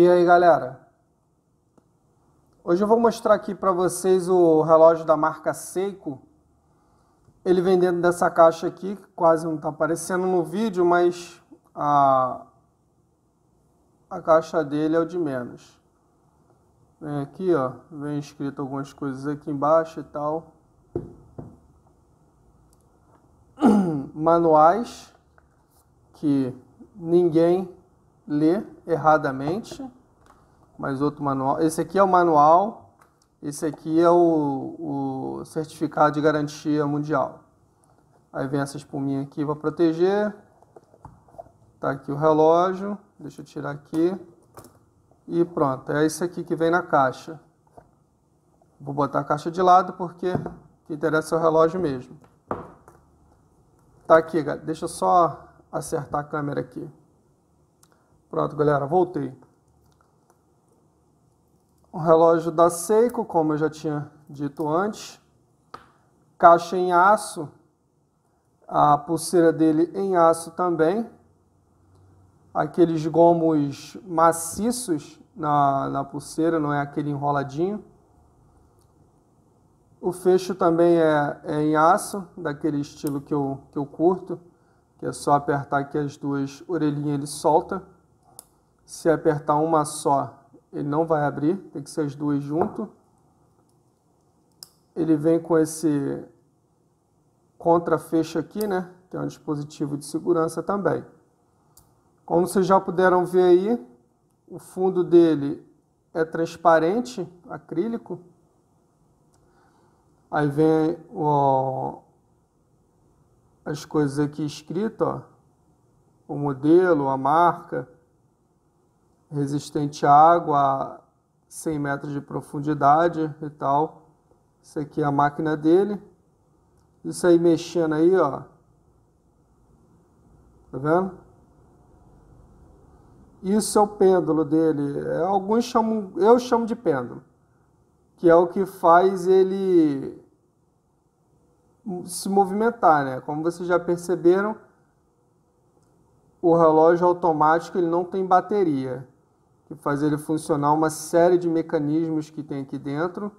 E aí galera, hoje eu vou mostrar aqui para vocês o relógio da marca Seiko. Ele vem dentro dessa caixa aqui, quase não está aparecendo no vídeo, mas a, a caixa dele é o de menos. Vem aqui, ó, vem escrito algumas coisas aqui embaixo e tal. Manuais que ninguém lê erradamente mais outro manual. Esse aqui é o manual, esse aqui é o, o certificado de garantia mundial. Aí vem essa espuminha aqui para proteger. Tá aqui o relógio, deixa eu tirar aqui. E pronto, é isso aqui que vem na caixa. Vou botar a caixa de lado porque que interessa é o relógio mesmo. Tá aqui, deixa eu só acertar a câmera aqui. Pronto, galera, voltei. O relógio da Seiko, como eu já tinha dito antes. Caixa em aço. A pulseira dele em aço também. Aqueles gomos maciços na, na pulseira, não é aquele enroladinho. O fecho também é, é, em aço, daquele estilo que eu, que eu curto, que é só apertar aqui as duas orelhinhas ele solta. Se apertar uma só, ele não vai abrir, tem que ser as duas junto. Ele vem com esse contra-fecho aqui, né? Tem é um dispositivo de segurança também. Como vocês já puderam ver aí, o fundo dele é transparente, acrílico. Aí vem ó, as coisas aqui escritas, ó, o modelo, a marca, resistente à água a 100 metros de profundidade e tal. Isso aqui é a máquina dele. Isso aí mexendo aí, ó. Tá vendo? Isso é o pêndulo dele. É, alguns chamam, eu chamo de pêndulo, que é o que faz ele se movimentar, né? Como vocês já perceberam, o relógio automático ele não tem bateria que faz ele funcionar uma série de mecanismos que tem aqui dentro,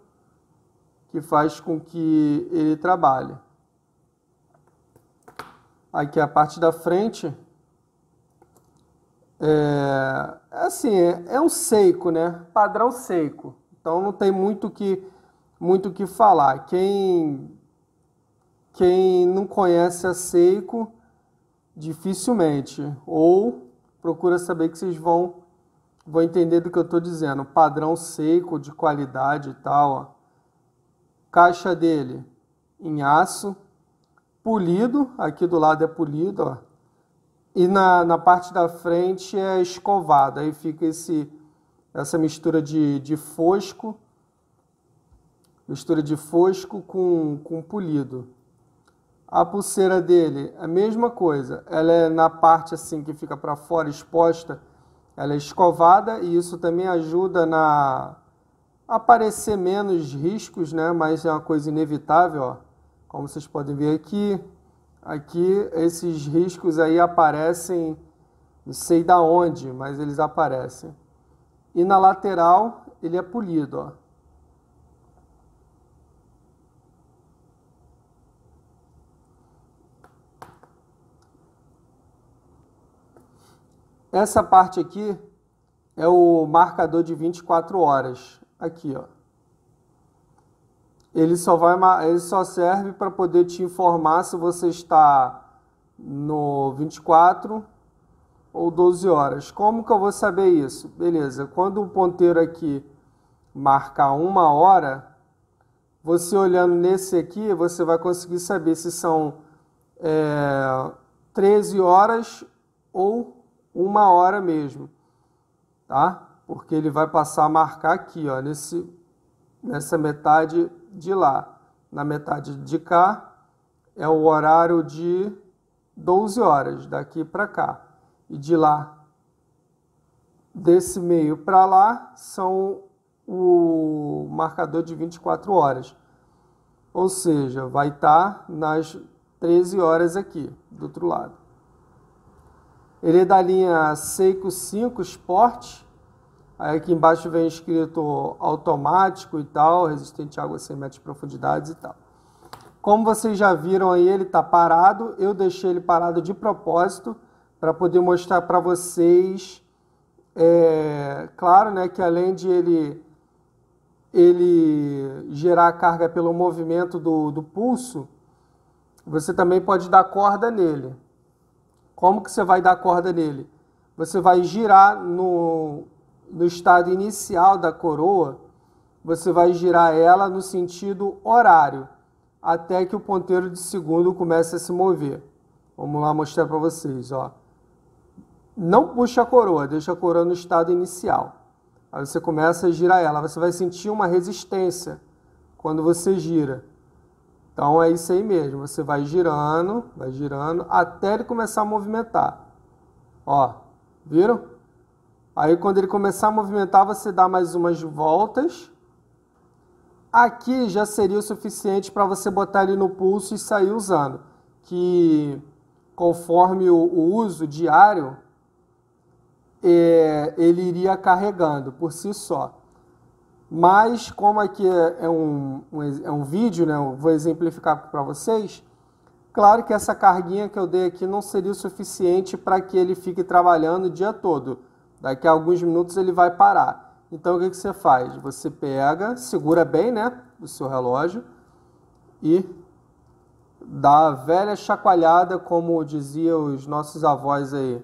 que faz com que ele trabalhe. Aqui a parte da frente é, é assim, é, é um seco, né? Padrão seco. Então não tem muito que muito que falar. Quem quem não conhece a Seiko dificilmente ou procura saber que vocês vão Vou entender do que eu estou dizendo. Padrão seco de qualidade e tal. Ó. Caixa dele em aço, polido, aqui do lado é polido, ó. e na, na parte da frente é escovado. Aí fica esse, essa mistura de, de fosco, mistura de fosco com, com polido. A pulseira dele, a mesma coisa. Ela é na parte assim que fica para fora exposta ela é escovada e isso também ajuda na aparecer menos riscos, né? Mas é uma coisa inevitável, ó. Como vocês podem ver aqui, aqui esses riscos aí aparecem, não sei da onde, mas eles aparecem. E na lateral ele é polido, ó. Essa parte aqui é o marcador de 24 horas. Aqui, ó. Ele só, vai, ele só serve para poder te informar se você está no 24 ou 12 horas. Como que eu vou saber isso? Beleza, quando o ponteiro aqui marcar uma hora, você olhando nesse aqui, você vai conseguir saber se são é, eh, 13 horas ou uma hora mesmo, tá? Porque ele vai passar a marcar aqui, ó, nesse, nessa metade de lá. Na metade de cá é o horário de 12 horas, daqui para cá. E de lá, desse meio para lá, são o marcador de 24 horas. Ou seja, vai estar tá nas 13 horas aqui, do outro lado. Ele é da linha Seiko 5 Sport. Aí aqui embaixo vem escrito automático e tal, resistente à água 100 metros de profundidade e tal. Como vocês já viram aí, ele está parado. Eu deixei ele parado de propósito para poder mostrar para vocês, é, claro, né, que além de ele ele gerar carga pelo movimento do, do pulso, você também pode dar corda nele. Como que você vai dar corda nele? Você vai girar no, no estado inicial da coroa, você vai girar ela no sentido horário, até que o ponteiro de segundo comece a se mover. Vamos lá mostrar para vocês, ó. Não puxa a coroa, deixa a coroa no estado inicial. Aí você começa a girar ela, você vai sentir uma resistência quando você gira. Então é isso aí mesmo. Você vai girando, vai girando até ele começar a movimentar. Ó, viram? Aí quando ele começar a movimentar, você dá mais umas voltas. Aqui já seria o suficiente para você botar ele no pulso e sair usando. Que conforme o, o uso diário, é, ele iria carregando por si só. Mas, como aqui é, é um, é um vídeo, né, eu vou exemplificar para vocês. Claro que essa carguinha que eu dei aqui não seria o suficiente para que ele fique trabalhando o dia todo. Daqui a alguns minutos ele vai parar. Então o que, que você faz? Você pega, segura bem né, o seu relógio e dá a velha chacoalhada, como diziam os nossos avós aí.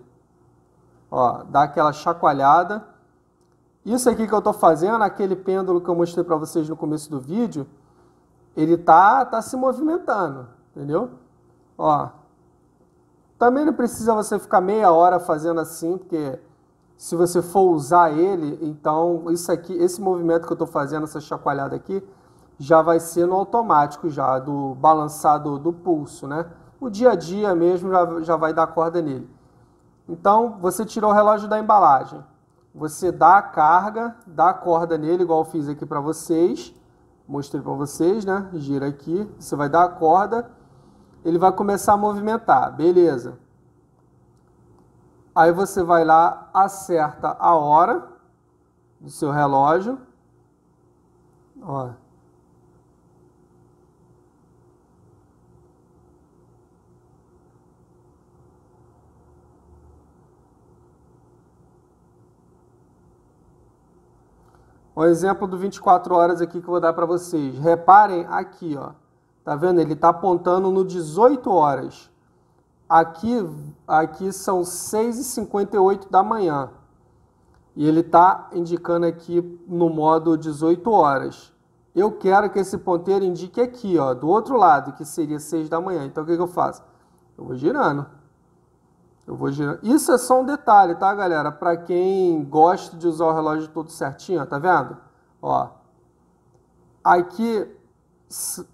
Ó, dá aquela chacoalhada isso aqui que eu estou fazendo, aquele pêndulo que eu mostrei para vocês no começo do vídeo, ele tá, tá se movimentando, entendeu? Ó, também não precisa você ficar meia hora fazendo assim, porque se você for usar ele, então isso aqui, esse movimento que eu estou fazendo, essa chacoalhada aqui, já vai ser no automático já, do balançado do pulso, né? O dia a dia mesmo já, já vai dar corda nele. Então, você tirou o relógio da embalagem você dá a carga, dá a corda nele, igual eu fiz aqui para vocês. Mostrei para vocês, né? Gira aqui. Você vai dar a corda. Ele vai começar a movimentar. Beleza. Aí você vai lá, acerta a hora do seu relógio. Ó, Um exemplo do 24 horas aqui que eu vou dar para vocês. Reparem aqui, ó. Tá vendo? Ele está apontando no 18 horas. Aqui, aqui são 6h58 da manhã. E ele está indicando aqui no modo 18 horas. Eu quero que esse ponteiro indique aqui, ó, do outro lado, que seria 6 da manhã. Então o que, que eu faço? Eu vou girando. Eu vou Isso é só um detalhe, tá, galera? Para quem gosta de usar o relógio todo certinho, ó, tá vendo? Ó. Aqui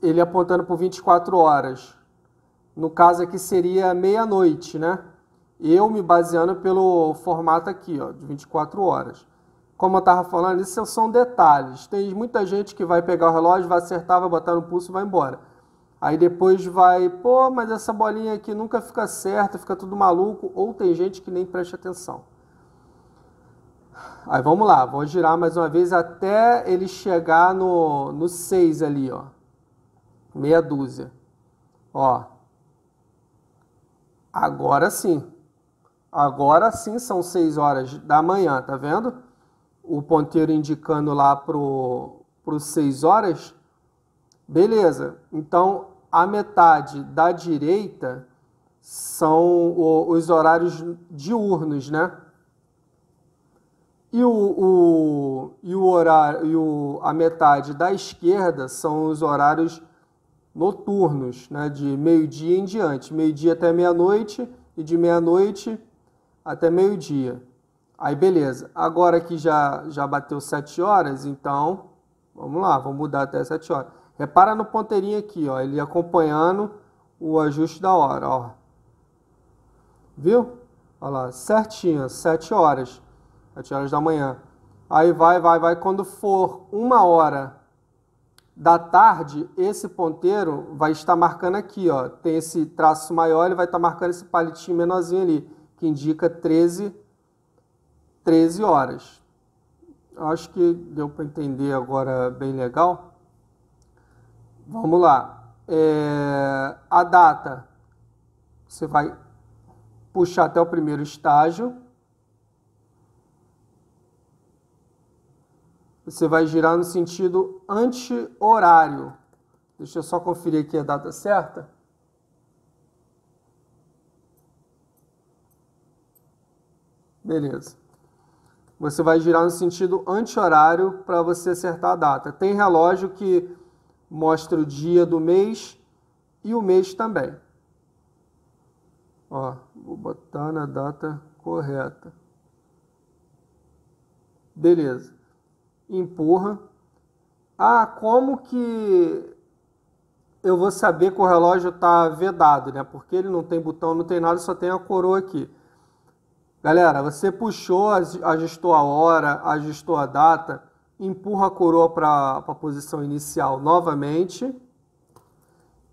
ele apontando por 24 horas. No caso aqui seria meia-noite, né? Eu me baseando pelo formato aqui, ó, de 24 horas. Como eu tava falando, isso é são detalhes. Tem muita gente que vai pegar o relógio, vai acertar, vai botar no pulso e vai embora. Aí depois vai, pô, mas essa bolinha aqui nunca fica certa, fica tudo maluco, ou tem gente que nem presta atenção. Aí vamos lá, vou girar mais uma vez até ele chegar no, no 6 ali, ó. Meia dúzia. Ó. Agora sim. Agora sim são 6 horas da manhã, tá vendo? O ponteiro indicando lá pro, pro 6 horas. Beleza. Então, a metade da direita são os horários diurnos, né? E, o, o e, o horário, e o, a metade da esquerda são os horários noturnos, né? de meio-dia em diante. Meio-dia até meia-noite e de meia-noite até meio-dia. Aí beleza. Agora que já, já bateu 7 horas, então vamos lá, vamos mudar até 7 horas. Repara é, no ponteirinho aqui, ó, ele acompanhando o ajuste da hora, ó. Viu? Olha lá, certinho, 7 horas. 7 horas da manhã. Aí vai, vai, vai. Quando for uma hora da tarde, esse ponteiro vai estar marcando aqui, ó. Tem esse traço maior, ele vai estar marcando esse palitinho menorzinho ali, que indica 13, 13 horas. Acho que deu para entender agora bem legal. Vamos lá. É, a data, você vai puxar até o primeiro estágio. Você vai girar no sentido anti-horário. Deixa eu só conferir aqui a data certa. Beleza. Você vai girar no sentido anti-horário para você acertar a data. Tem relógio que mostra o dia do mês e o mês também. Ó, vou botar na data correta. Beleza. Empurra. Ah, como que eu vou saber que o relógio está vedado, né? Porque ele não tem botão, não tem nada, só tem a coroa aqui. Galera, você puxou, ajustou a hora, ajustou a data empurra a coroa para a posição inicial novamente.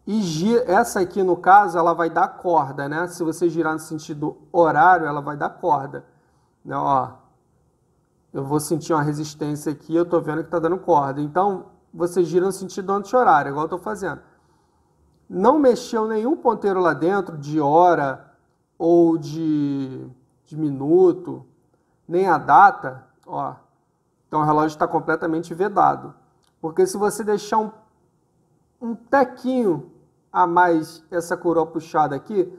E gira, essa aqui, no caso, ela vai dar corda, né? Se você girar no sentido horário, ela vai dar corda. Então, ó, eu vou sentir uma resistência aqui, eu estou vendo que está dando corda. Então, você gira no sentido anti-horário, igual eu estou fazendo. Não mexeu nenhum ponteiro lá dentro de hora ou de, de minuto, nem a data, ó então o relógio está completamente vedado. Porque se você deixar um, um tequinho a mais essa coroa puxada aqui,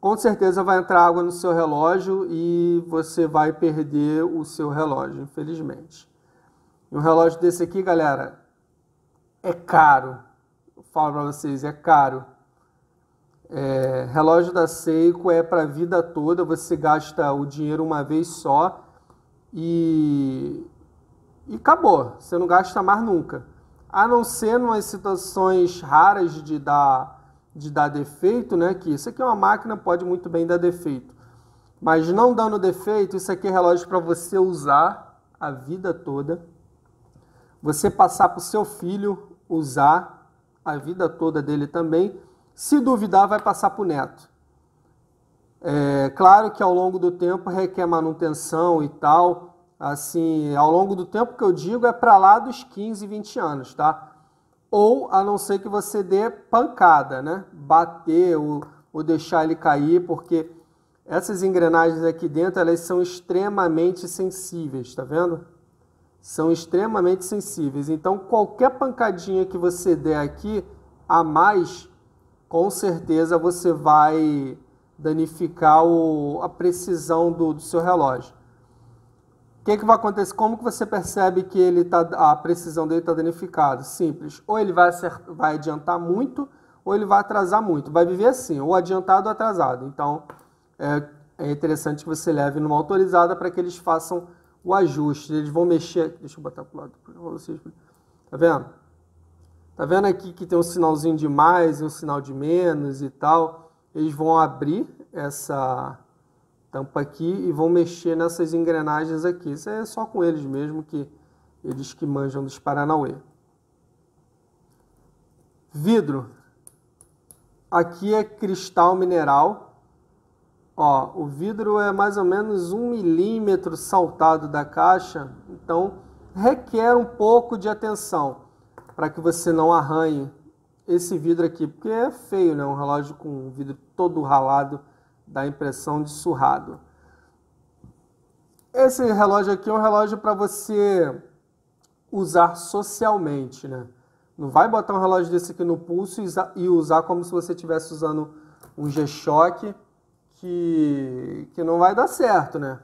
com certeza vai entrar água no seu relógio e você vai perder o seu relógio, infelizmente. E um relógio desse aqui, galera, é caro. Eu falo para vocês, é caro. É, relógio da Seiko é para a vida toda, você gasta o dinheiro uma vez só e e acabou. Você não gasta mais nunca. A não ser nas situações raras de dar, de dar defeito, né? Que isso aqui é uma máquina, pode muito bem dar defeito. Mas não dando defeito, isso aqui é relógio para você usar a vida toda. Você passar para o seu filho usar a vida toda dele também. Se duvidar, vai passar para o neto. É, claro que ao longo do tempo requer manutenção e tal, assim, ao longo do tempo que eu digo é para lá dos 15, 20 anos, tá? Ou a não ser que você dê pancada, né? Bater ou, ou deixar ele cair, porque essas engrenagens aqui dentro, elas são extremamente sensíveis, tá vendo? São extremamente sensíveis. Então, qualquer pancadinha que você der aqui a mais, com certeza você vai danificar o, a precisão do, do seu relógio. O que, que vai acontecer? Como que você percebe que ele tá, a precisão dele está danificada? Simples. Ou ele vai, vai adiantar muito, ou ele vai atrasar muito. Vai viver assim, ou adiantado ou atrasado. Então, é, é interessante que você leve numa autorizada para que eles façam o ajuste. Eles vão mexer... Deixa eu botar para o lado Está Tá vendo? Tá vendo aqui que tem um sinalzinho de mais e um sinal de menos e tal? Eles vão abrir essa tampa aqui e vão mexer nessas engrenagens aqui. Isso é só com eles mesmo, que eles que manjam dos Paranauê. Vidro. Aqui é cristal mineral. Ó, o vidro é mais ou menos um milímetro saltado da caixa, então requer um pouco de atenção para que você não arranhe esse vidro aqui, porque é feio, né? Um relógio com o vidro todo ralado dá a impressão de surrado. Esse relógio aqui é um relógio para você usar socialmente, né? Não vai botar um relógio desse aqui no pulso e usar como se você estivesse usando um G-Shock, que, que não vai dar certo, né?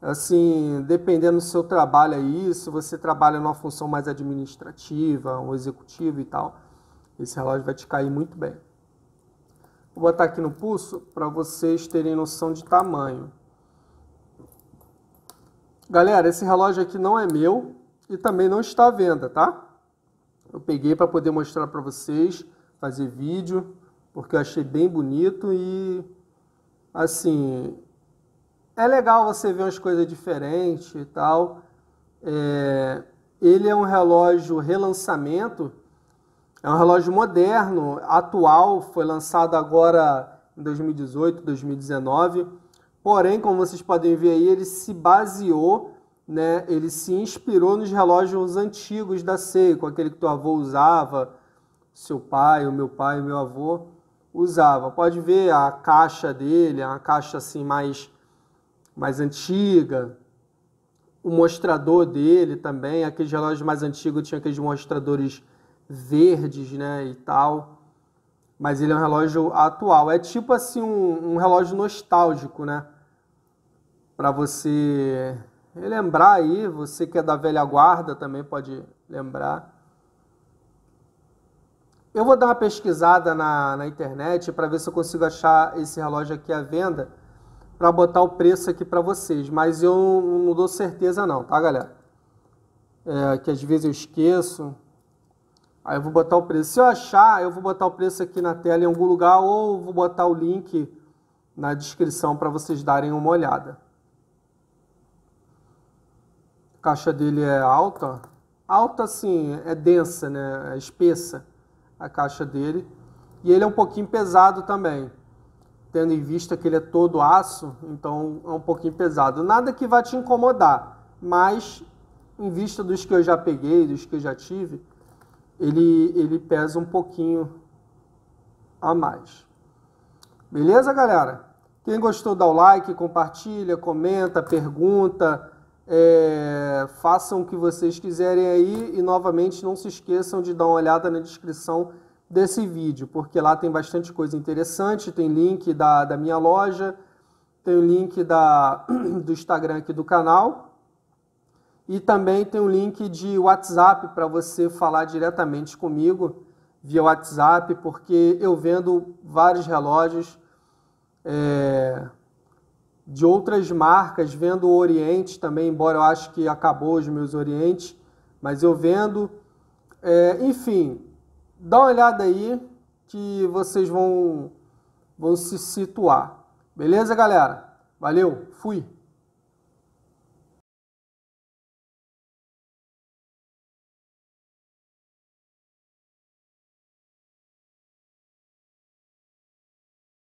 Assim, dependendo do seu trabalho aí, se você trabalha numa função mais administrativa, um executivo e tal, esse relógio vai te cair muito bem. Vou botar aqui no pulso para vocês terem noção de tamanho. Galera, esse relógio aqui não é meu e também não está à venda, tá? Eu peguei para poder mostrar para vocês, fazer vídeo, porque eu achei bem bonito e assim, é legal você ver umas coisas diferentes e tal. É, ele é um relógio relançamento, é um relógio moderno, atual, foi lançado agora em 2018, 2019. Porém, como vocês podem ver aí, ele se baseou, né, ele se inspirou nos relógios antigos da Seiko, aquele que teu avô usava, seu pai, o meu pai, o meu avô usava. Pode ver a caixa dele, é uma caixa assim mais mais antiga. O mostrador dele também, aqueles relógios mais antigos tinha aqueles mostradores verdes, né, e tal. Mas ele é um relógio atual. É tipo assim um, um relógio nostálgico, né? Para você lembrar aí, você que é da velha guarda também pode lembrar. Eu vou dar uma pesquisada na, na internet para ver se eu consigo achar esse relógio aqui à venda para botar o preço aqui para vocês, mas eu não dou certeza não, tá, galera? É, que às vezes eu esqueço. Aí eu vou botar o preço. Se eu achar, eu vou botar o preço aqui na tela em algum lugar ou vou botar o link na descrição para vocês darem uma olhada. A caixa dele é alta. Alta, assim, é densa, né? É espessa a caixa dele. E ele é um pouquinho pesado também. Tendo em vista que ele é todo aço, então é um pouquinho pesado. Nada que vá te incomodar, mas em vista dos que eu já peguei, dos que eu já tive, ele, ele pesa um pouquinho a mais. Beleza, galera? Quem gostou, dá o like, compartilha, comenta, pergunta, é, façam o que vocês quiserem aí e novamente não se esqueçam de dar uma olhada na descrição desse vídeo, porque lá tem bastante coisa interessante, tem link da, da minha loja, tem o link da, do Instagram aqui do canal e também tem um link de WhatsApp para você falar diretamente comigo via WhatsApp, porque eu vendo vários relógios é, de outras marcas, vendo o Oriente também, embora eu acho que acabou os meus Orientes, mas eu vendo. É, enfim, dá uma olhada aí que vocês vão, vão se situar. Beleza, galera? Valeu, fui!